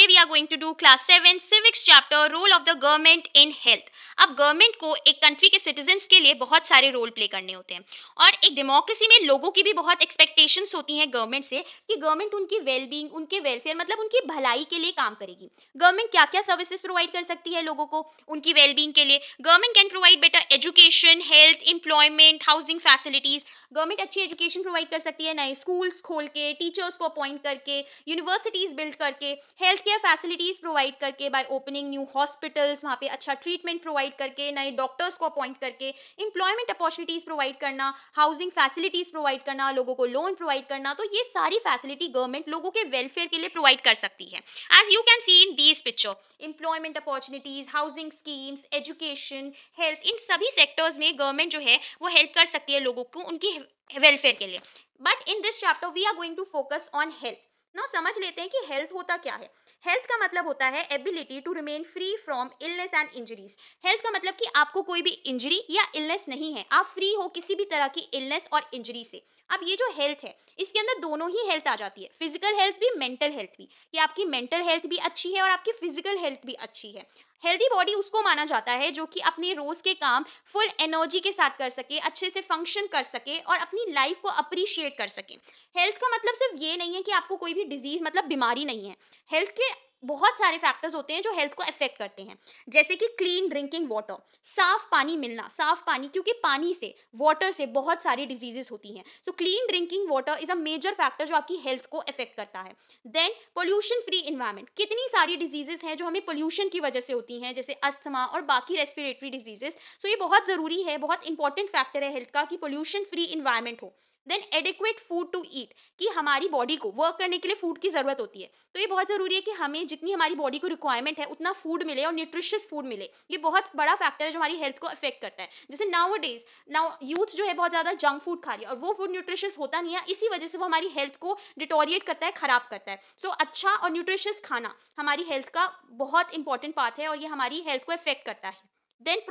Today we are going to do class 7 civics chapter role of the government in health. अब government को एक country के citizens के लिए बहुत सारे रोल प्ले करने होते हैं और एक डेमोक्रेसी में लोगों की भी बहुत एक्सपेक्टेशंस होती हैं गवर्नमेंट से कि गवर्नमेंट उनकी वेलबींग उनके वेलफेयर मतलब उनकी भलाई के लिए काम करेगी गवर्नमेंट क्या क्या सर्विसेज प्रोवाइड कर सकती है लोगों को उनकी वेलबींग के लिए government can provide better education health employment housing facilities government अच्छी एजुकेशन प्रोवाइड कर सकती है नए स्कूल्स खोल के टीचर्स को अपॉइंट करके यूनिवर्सिटीज़ बिल्ड करके हेल्थ केयर फैसिलिटीज़ प्रोवाइड करके बाय ओपनिंग न्यू हॉस्पिटल्स वहाँ पे अच्छा ट्रीटमेंट प्रोवाइड प्रोवाइड करके नए डॉक्टर्स को अपॉइंट करके इंप्लॉयमेंट अपॉर्चुनिटीज़ प्रोवाइड करना हाउसिंग फैसिलिटीज़ प्रोवाइड करना लोगों को लोन प्रोवाइड करना तो ये सारी फैसिलिटी गवर्नमेंट लोगों के वेलफेयर के लिए प्रोवाइड कर सकती है as you can see in these picture employment opportunities housing schemes education health इन सभी सेक्टर्स में गवर्नमेंट जो है वो हेल्प कर सकती है लोगों को उनकी वेलफेयर के लिए but in this chapter we are going to focus on health नो समझ लेते हैं कि हेल्थ होता क्या है हेल्थ का मतलब होता है ability to remain free from illness and injuries health का मतलब कि आपको कोई भी इंजरी या इलनेस नहीं है आप फ्री हो किसी भी तरह की इलनेस और इंजरी से अब ये जो हेल्थ है इसके अंदर दोनों ही हेल्थ आ जाती है फिजिकल हेल्थ भी मेंटल हेल्थ भी कि आपकी मेंटल हेल्थ भी अच्छी है और आपकी फिजिकल हेल्थ भी अच्छी है हेल्दी बॉडी उसको माना जाता है जो कि अपने रोज़ के काम फुल एनर्जी के साथ कर सके अच्छे से फंक्शन कर सके और अपनी लाइफ को अप्रिशिएट कर सके हेल्थ का मतलब सिर्फ ये नहीं है कि आपको कोई भी डिजीज़ मतलब बीमारी नहीं है हेल्थ के बहुत सारे फैक्टर्स होते हैं जो हेल्थ को अफेक्ट करते हैं जैसे कि क्लीन ड्रिंकिंग वाटर साफ पानी मिलना साफ पानी क्योंकि पानी से वाटर से बहुत सारी डिजीजेस होती हैं so clean drinking water is a major factor जो आपकी हेल्थ को अफेक्ट करता है देन पोल्यूशन फ्री इन्वायरमेंट कितनी सारी डिजीजेस हैं जो हमें पोल्यूशन की वजह से होती हैं जैसे अस्थमा और बाकी रेस्पिरेटरी डिजीजेस सो ये बहुत ज़रूरी है बहुत इंपॉर्टेंट फैक्टर है हेल्थ का कि पोल्यूशन फ्री इन्वायरमेंट हो then adequate food to eat कि हमारी बॉडी को वर्क करने के लिए फूड की ज़रूरत होती है तो ये बहुत ज़रूरी है कि हमें जितनी हमारी बॉडी को रिक्वायरमेंट है उतना फूड मिले और न्यूट्रिशियस फूड मिले ये बहुत बड़ा फैक्टर है जो हमारी हेल्थ को अफेक्ट करता है जैसे नाउ डेज नाउ यूथ जो है बहुत ज़्यादा जंक फूड खा रही है और वो फूड न्यूट्रिशियस होता नहीं है इसी वजह से वो हमारी हेल्थ को डिटोरिएट करता है ख़राब करता है सो so, अच्छा और न्यूट्रिशियस खाना हमारी हेल्थ का बहुत इंपॉर्टेंट पार्ट है और ये हमारी हेल्थ को अफेक्ट करता है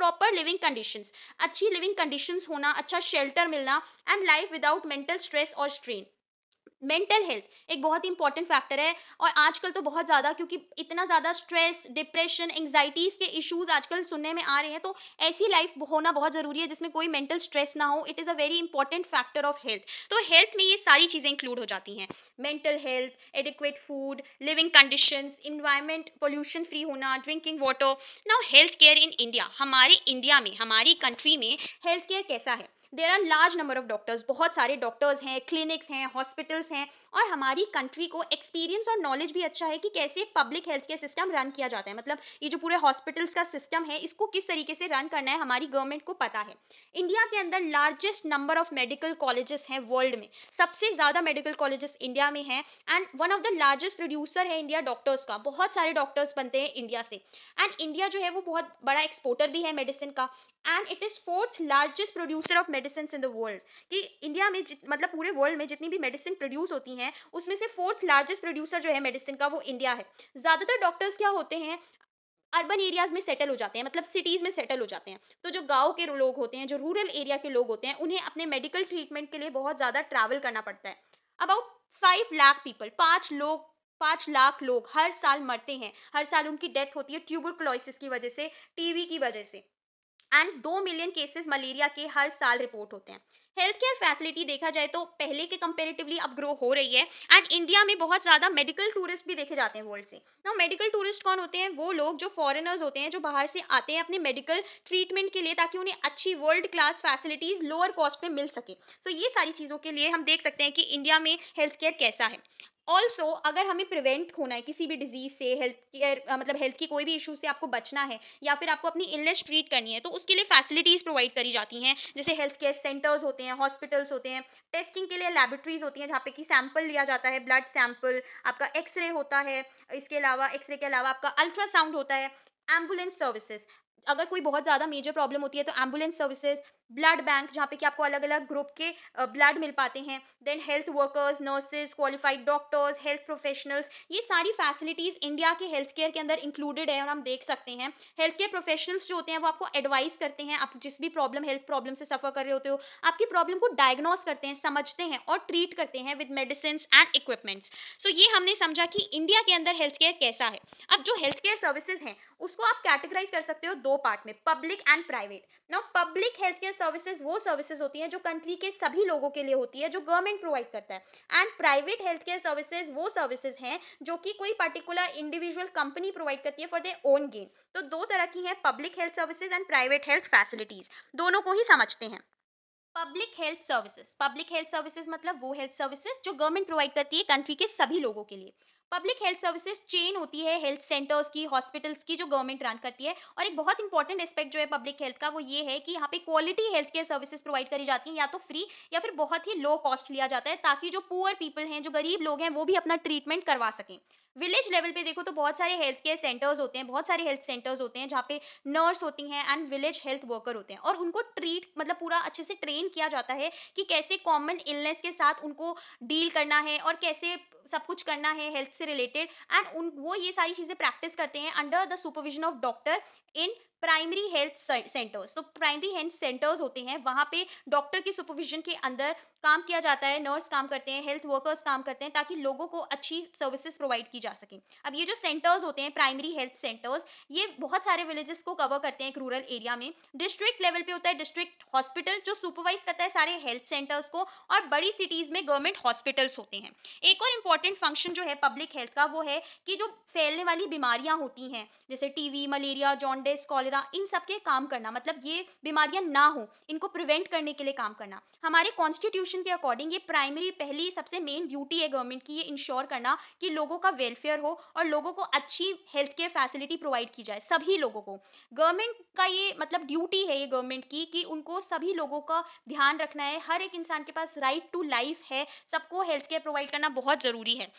प्रॉपर लिविंग कंडीशंस अच्छी लिविंग कंडीशंस होना अच्छा शेल्टर मिलना and life without mental stress और स्ट्रेन मेंटल हेल्थ एक बहुत ही इंपॉर्टेंट फैक्टर है और आजकल तो बहुत ज़्यादा क्योंकि इतना ज़्यादा स्ट्रेस डिप्रेशन एंगजाइटीज़ के इश्यूज़ आजकल सुनने में आ रहे हैं तो ऐसी लाइफ होना बहुत ज़रूरी है जिसमें कोई मेंटल स्ट्रेस ना हो it is a very important factor of health तो हेल्थ में ये सारी चीज़ें इंक्लूड हो जाती हैं mental health adequate food living condition environment pollution free होना drinking water now health care in India हमारे इंडिया में हमारी कंट्री में हेल्थ केयर कैसा है there are large number of doctors बहुत सारे डॉक्टर्स हैं क्लिनिक्स हैं हॉस्पिटल्स हैं और हमारी कंट्री को एक्सपीरियंस और नॉलेज भी अच्छा है कि कैसे public health care system run किया जाता है मतलब ये जो पूरे हॉस्पिटल्स का सिस्टम है इसको किस तरीके से रन करना है हमारी गवर्नमेंट को पता है इंडिया के अंदर largest number of medical colleges हैं वर्ल्ड में सबसे ज़्यादा मेडिकल कॉलेजेस इंडिया में हैं and one of the largest producer है इंडिया डॉक्टर्स का बहुत सारे डॉक्टर्स बनते हैं इंडिया से एंड इंडिया जो है वो बहुत बड़ा एक्सपोर्टर भी है मेडिसिन का and it is fourth largest producer of medicine in the world कि इंडिया में मतलब पूरे वर्ल्ड में जितनी भी मेडिसिन प्रोड्यूस होती हैं उसमें से फोर्थ लार्जेस्ट प्रोड्यूसर जो है मेडिसिन का वो इंडिया है ज़्यादातर डॉक्टर्स क्या होते हैं अर्बन एरियाज में सेटल हो जाते हैं मतलब सिटीज़ में सेटल हो जाते हैं तो जो गांव के लोग होते हैं जो रूरल एरिया के लोग होते हैं उन्हें अपने मेडिकल ट्रीटमेंट के लिए बहुत ज़्यादा ट्रैवल करना पड़ता है अबाउट फाइव लाख पीपल पाँच लोग पाँच लाख लोग हर साल मरते हैं हर साल उनकी डेथ होती है ट्यूबरक्लोसिस की वजह से टीवी की वजह से एंड दो मिलियन केसेस मलेरिया के हर साल रिपोर्ट होते हैं हेल्थ केयर फैसिलिटी देखा जाए तो पहले के कंपेरेटिवली अब ग्रो हो रही है एंड इंडिया में बहुत ज़्यादा मेडिकल टूरिस्ट भी देखे जाते हैं वर्ल्ड से ना मेडिकल टूरिस्ट कौन होते हैं वो लोग जो फॉरेनर्स होते हैं जो बाहर से आते हैं अपने मेडिकल ट्रीटमेंट के लिए ताकि उन्हें अच्छी world class facilities lower cost में मिल सके सो so, ये सारी चीज़ों के लिए हम देख सकते हैं कि इंडिया में हेल्थ केयर कैसा है ऑल्सो अगर हमें प्रिवेंट होना है किसी भी डिजीज से हेल्थ केयर मतलब हेल्थ की कोई भी इशू से आपको बचना है या फिर आपको अपनी इलनेस ट्रीट करनी है तो उसके लिए फैसिलिटीज़ प्रोवाइड करी जाती हैं जैसे हेल्थ केयर सेंटर्स होते हैं हॉस्पिटल्स होते हैं टेस्टिंग के लिए लेबोरेटरीज होती हैं जहाँ पे कि सैम्पल लिया जाता है ब्लड सैंपल आपका एक्सरे होता है इसके अलावा एक्सरे के अलावा आपका अल्ट्रासाउंड होता है एम्बुलेंस सर्विसेज अगर कोई बहुत ज़्यादा मेजर प्रॉब्लम होती है तो एम्बुलेंस सर्विसेज ब्लड बैंक जहाँ पे कि आपको अलग अलग ग्रुप के ब्लड मिल पाते हैं then health workers nurses qualified doctors health professionals ये सारी फैसिलिटीज़ इंडिया के हेल्थ केयर के अंदर इंक्लूडेड है और हम देख सकते हैं हेल्थ केयर प्रोफेशनल्स जो होते हैं वो आपको एडवाइस करते हैं आप जिस भी प्रॉब्लम हेल्थ प्रॉब्लम से सफ़र कर रहे होते हो आपकी प्रॉब्लम को डायग्नोस करते हैं समझते हैं और ट्रीट करते हैं with medicine and equipments so ये हमने समझा कि इंडिया के अंदर हेल्थ केयर कैसा है अब जो हेल्थ केयर सर्विसेज हैं उसको आप कैटेगराइज कर सकते हो दो पार्ट में public and private now public health care services वो सर्विसेज होती हैं जो कंट्री के सभी लोगों के लिए होती है जो गवर्नमेंट प्रोवाइड करता है and private health care services वो सर्विसेज हैं जो कि कोई पर्टिकुलर इंडिविजुअल कंपनी प्रोवाइड करती है फॉर दे ओन गेन तो दो तरह की हैं public health services and private health facilities दोनों को ही समझते हैं public health services public health services मतलब वो हेल्थ सर्विसेज जो गवर्नमेंट प्रोवाइड करती है कंट्री के सभी लोगों के लिए पब्लिक हेल्थ सर्विसेज चेन होती है हेल्थ सेंटर्स की हॉस्पिटल्स की जो गवर्नमेंट रन करती है और एक बहुत इंपॉर्टेंट एस्पेक्ट जो है पब्लिक हेल्थ का वो ये है कि यहाँ पे quality health care services provide करी जाती हैं या तो फ्री या फिर बहुत ही लो कॉस्ट लिया जाता है ताकि जो पुअर पीपल हैं जो गरीब लोग हैं वो भी अपना ट्रीटमेंट करवा सकें विलेज लेवल पे देखो तो बहुत सारे हेल्थ केयर सेंटर्स होते हैं बहुत सारे हेल्थ सेंटर्स होते हैं जहाँ पे नर्स होती हैं एंड विलेज हेल्थ वर्कर होते हैं और उनको ट्रीट मतलब पूरा अच्छे से ट्रेन किया जाता है कि कैसे कॉमन इलनेस के साथ उनको डील करना है और कैसे सब कुछ करना है हेल्थ से रिलेटेड एंड उन वो ये सारी चीज़ें प्रैक्टिस करते हैं under the supervision of doctor in primary health centres तो प्राइमरी हेल्थ सेंटर्स होते हैं वहाँ पे डॉक्टर की सुपरविजन के अंदर काम किया जाता है नर्स काम करते हैं हेल्थ वर्कर्स काम करते हैं ताकि लोगों को अच्छी सर्विसेज प्रोवाइड की जा सके अब ये जो सेंटर्स होते हैं प्राइमरी हेल्थ सेंटर्स ये बहुत सारे विलेजेस को कवर करते हैं एक रूरल एरिया में डिस्ट्रिक्ट लेवल पे होता है डिस्ट्रिक्ट हॉस्पिटल जो सुपरवाइज करता है सारे हेल्थ सेंटर्स को और बड़ी सिटीज़ में गवर्नमेंट हॉस्पिटल्स होते हैं एक और इम्पॉर्टेंट फंक्शन जो है पब्लिक हेल्थ का वो है कि जो फैलने वाली बीमारियाँ होती हैं जैसे T malaria jaundice college cholera इन सब के काम करना मतलब ये बीमारियां ना हो इनको प्रिवेंट करने के लिए काम करना हमारे कॉन्स्टिट्यूशन के अकॉर्डिंग ये प्राइमरी पहली सबसे मेन ड्यूटी है गवर्नमेंट की ये इंश्योर करना कि लोगों का वेलफेयर हो और लोगों को अच्छी हेल्थ केयर फैसिलिटी प्रोवाइड की जाए सभी लोगों को गवर्नमेंट का ये मतलब ड्यूटी है ये गवर्नमेंट की कि उनको सभी लोगों का ध्यान रखना है हर एक इंसान के पास राइट टू लाइफ है सबको हेल्थ केयर प्रोवाइड करना बहुत ज़रूरी है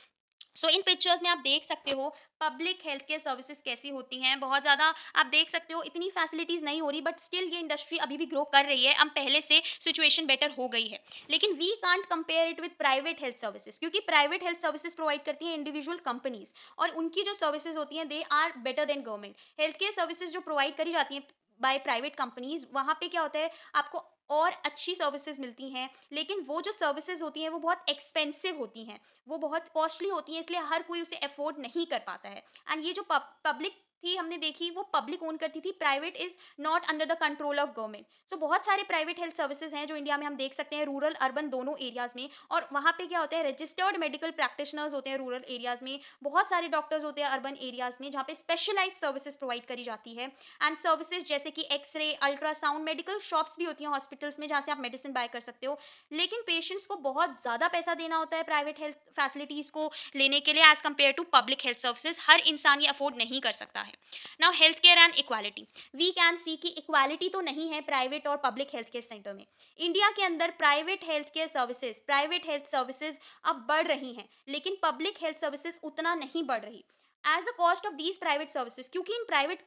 सो इन पिक्चर्स में आप देख सकते हो पब्लिक हेल्थ केयर सर्विसेज कैसी होती हैं बहुत ज़्यादा आप देख सकते हो इतनी फैसिलिटीज़ नहीं हो रही बट स्टिल ये इंडस्ट्री अभी भी ग्रो कर रही है अब पहले से सिचुएशन बेटर हो गई है लेकिन we can't compare it with private health services क्योंकि प्राइवेट हेल्थ सर्विसेज प्रोवाइड करती हैं इंडिविजुअल कंपनीज और उनकी जो सर्विसेज होती हैं they are better than government health care services जो प्रोवाइड करी जाती हैं बाय प्राइवेट कंपनीज वहाँ पे क्या होता है आपको और अच्छी सर्विसेज मिलती हैं लेकिन वो जो सर्विसेज होती हैं वो बहुत एक्सपेंसिव होती हैं वो बहुत कॉस्टली होती हैं इसलिए हर कोई उसे अफोर्ड नहीं कर पाता है एंड ये जो पब्लिक थी हमने देखी वो पब्लिक ओन करती थी private is not under the control of government so बहुत सारे प्राइवेट हेल्थ सर्विसेज हैं जो इंडिया में हम देख सकते हैं रूरल अर्बन दोनों एरियाज में और वहाँ पे क्या होता है रजिस्टर्ड मेडिकल प्रैक्टिशनर्स होते हैं रूरल एरियाज में बहुत सारे डॉक्टर्स होते हैं अर्बन एरियाज में जहाँ पे स्पेशलाइज सर्विसेज प्रोवाइड करी जाती है एंड सर्विसेज जैसे कि एक्सरे अल्ट्रासाउंड मेडिकल शॉप्स भी होती हैं हॉस्पिटल्स में जहाँ से आप मेडिसिन बाय कर सकते हो लेकिन पेशेंट्स को बहुत ज़्यादा पैसा देना होता है प्राइवेट हेल्थ फैसिलिटीज़ को लेने के लिए as compare to public health services हर इंसान ये अफोर्ड नहीं कर सकता है है now health care and equality we can see कि इक्वालिटी तो नहीं है प्राइवेट और पब्लिक हेल्थ केयर सेंटर में इंडिया के अंदर private health care services private health services अब बढ़ रही हैं लेकिन पब्लिक हेल्थ सर्विसेज उतना नहीं बढ़ रही as a cost of these private services क्योंकि इन प्राइवेट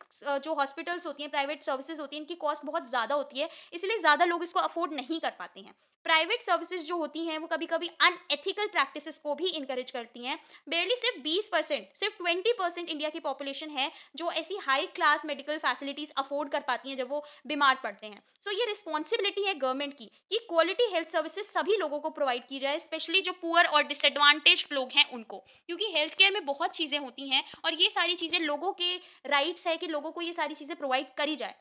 जो हॉस्पिटल्स होती हैं प्राइवेट सर्विसेज होती हैं इनकी कॉस्ट बहुत ज़्यादा होती है इसलिए ज़्यादा लोग इसको अफोर्ड नहीं कर पाते हैं प्राइवेट सर्विसेज जो होती हैं वो कभी कभी अनएथिकल प्रैक्टिसेस को भी इंकरेज करती हैं बेरली सिर्फ 20 परसेंट सिर्फ 20 परसेंट इंडिया की पॉपुलेशन है जो ऐसी high class medical facilities afford कर पाती हैं जब वो बीमार पड़ते हैं सो so, ये रिस्पॉन्सिबिलिटी है गवर्नमेंट की कि क्वालिटी हेल्थ सर्विसेज सभी लोगों को प्रोवाइड की जाए स्पेशली जो पुअर और डिसएडवांटेज लोग हैं उनको क्योंकि हेल्थ केयर में बहुत चीज़ें होती हैं और ये सारी चीज़ें लोगों के राइट्स है कि लोगों को ये सारी चीज़ें प्रोवाइड करी जाए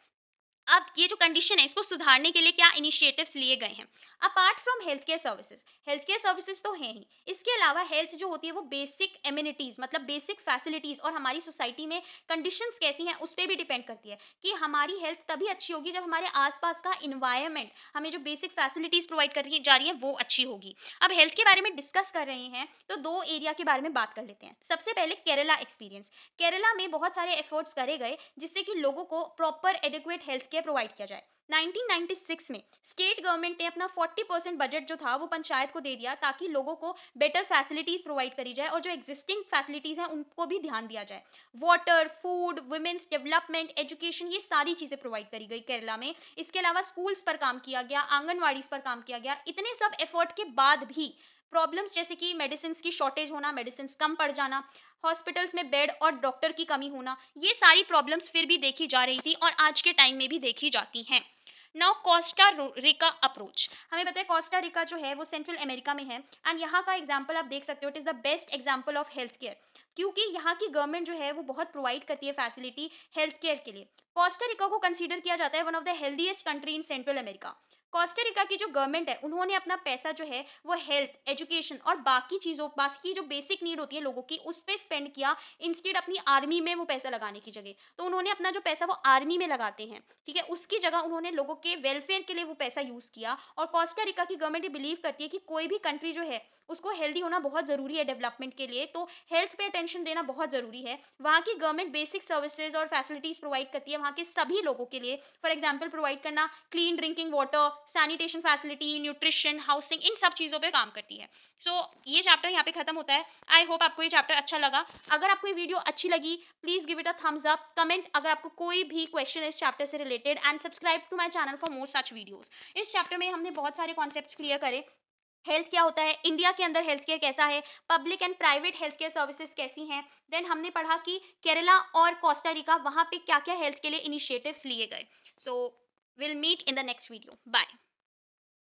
अब ये जो कंडीशन है इसको सुधारने के लिए क्या इनिशिएटिव्स लिए गए हैं apart from health care services health care services तो हैं ही इसके अलावा हेल्थ जो होती है वो बेसिक एम्यूनिटीज़ मतलब बेसिक फैसिलिटीज़ और हमारी सोसाइटी में कंडीशंस कैसी हैं उस पर भी डिपेंड करती है कि हमारी हेल्थ तभी अच्छी होगी जब हमारे आसपास का इन्वायरमेंट हमें जो बेसिक फैसिलिटीज़ प्रोवाइड करी जा रही है वो अच्छी होगी अब हेल्थ के बारे में डिस्कस कर रहे हैं तो दो एरिया के बारे में बात कर लेते हैं सबसे पहले केरला एक्सपीरियंस केरला में बहुत सारे एफर्ट्स करे गए जिससे कि लोगों को proper adequate health care provide किया जाए 1996 में स्टेट गवर्नमेंट ने अपना 40 परसेंट बजट जो था वो पंचायत को दे दिया ताकि लोगों को बेटर फैसिलिटीज़ प्रोवाइड करी जाए और जो एग्जिस्टिंग फैसिलिटीज़ हैं उनको भी ध्यान दिया जाए water food women's development education ये सारी चीज़ें प्रोवाइड करी गई केरला में इसके अलावा स्कूल्स पर काम किया गया आंगनवाड़ीज पर काम किया गया इतने सब एफर्ट के बाद भी प्रॉब्लम्स जैसे कि मेडिसिन की शॉर्टेज होना मेडिसिन कम पड़ जाना हॉस्पिटल्स में बेड और डॉक्टर की कमी होना ये सारी प्रॉब्लम्स फिर भी देखी जा रही थी और आज के टाइम में भी देखी जाती हैं नाउ कोस्टा रिका अप्रोच हमें पता है कोस्टा रिका जो है वो सेंट्रल अमेरिका में है एंड यहाँ का एग्जाम्पल आप देख सकते हो it is the best example of health care क्योंकि यहाँ की गवर्नमेंट जो है वो बहुत प्रोवाइड करती है फैसिलिटी हेल्थ केयर के लिए कोस्टा को कंसिडर किया जाता है one of the healthiest country in Central America Costa Rica की जो गवर्नमेंट है उन्होंने अपना पैसा जो है वो हेल्थ एजुकेशन और बाकी चीज़ों बाकी जो बेसिक नीड होती है लोगों की उस पर स्पेंड किया इंस्टेड अपनी आर्मी में वो पैसा लगाने की जगह तो उन्होंने अपना जो पैसा वो आर्मी में लगाते हैं ठीक है उसकी जगह उन्होंने लोगों के वेलफेयर के लिए वो पैसा यूज़ किया और कोस्टारिका की गवर्नमेंट ये बिलीव करती है कि कोई भी कंट्री जो है उसको हेल्दी होना बहुत ज़रूरी है डेवलपमेंट के लिए तो हेल्थ पे अटेंशन देना बहुत ज़रूरी है वहाँ की गवर्नमेंट बेसिक सर्विसेज और फैसिलिटीज़ प्रोवाइड करती है वहाँ के सभी लोगों के लिए फॉर एग्जाम्पल प्रोवाइड करना clean drinking water sanitation facility nutrition housing इन सब चीज़ों पर काम करती है सो ये चैप्टर यहाँ पे खत्म होता है आई होप आपको ये चैप्टर अच्छा लगा अगर आपको ये वीडियो अच्छी लगी please give it a thumbs up comment अगर आपको कोई भी क्वेश्चन इस चैप्टर से related and subscribe to my channel for more such videos इस चैप्टर में हमने बहुत सारे कॉन्सेप्ट क्लियर करे हेल्थ क्या होता है इंडिया के अंदर हेल्थ केयर कैसा है public and private health care services कैसी हैं देन हमने पढ़ा कि केरला और कोस्टारिका वहाँ पे क्या क्या हेल्थ के लिए इनिशिएटिव्स लिए गए so will meet in the next video bye